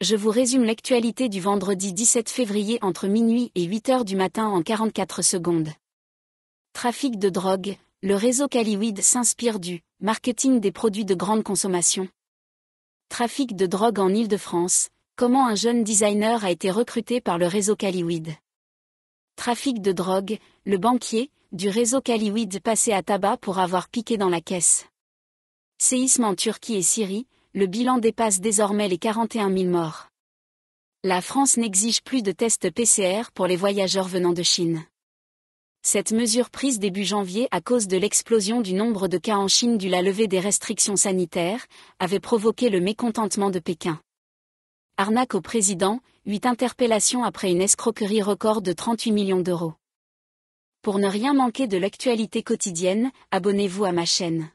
je vous résume l'actualité du vendredi 17 février entre minuit et 8 h du matin en 44 secondes. Trafic de drogue, le réseau Caliweed s'inspire du marketing des produits de grande consommation. Trafic de drogue en Île-de-France, comment un jeune designer a été recruté par le réseau Caliweed. Trafic de drogue, le banquier, du réseau Caliweed passé à tabac pour avoir piqué dans la caisse. Séisme en Turquie et Syrie, le bilan dépasse désormais les 41 000 morts. La France n'exige plus de tests PCR pour les voyageurs venant de Chine. Cette mesure prise début janvier à cause de l'explosion du nombre de cas en Chine dû la levée des restrictions sanitaires avait provoqué le mécontentement de Pékin. Arnaque au président, huit interpellations après une escroquerie record de 38 millions d'euros. Pour ne rien manquer de l'actualité quotidienne, abonnez-vous à ma chaîne.